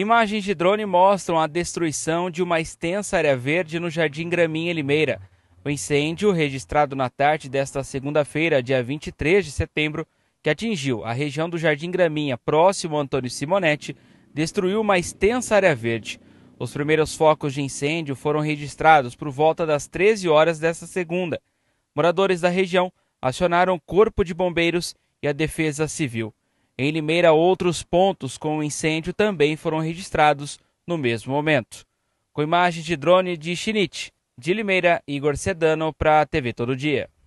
Imagens de drone mostram a destruição de uma extensa área verde no Jardim Graminha Limeira. O incêndio, registrado na tarde desta segunda-feira, dia 23 de setembro, que atingiu a região do Jardim Graminha, próximo ao Antônio Simonetti, destruiu uma extensa área verde. Os primeiros focos de incêndio foram registrados por volta das 13 horas desta segunda. Moradores da região acionaram o Corpo de Bombeiros e a Defesa Civil. Em Limeira, outros pontos com incêndio também foram registrados no mesmo momento. Com imagens de drone de Chinite, de Limeira, Igor Sedano para a TV Todo Dia.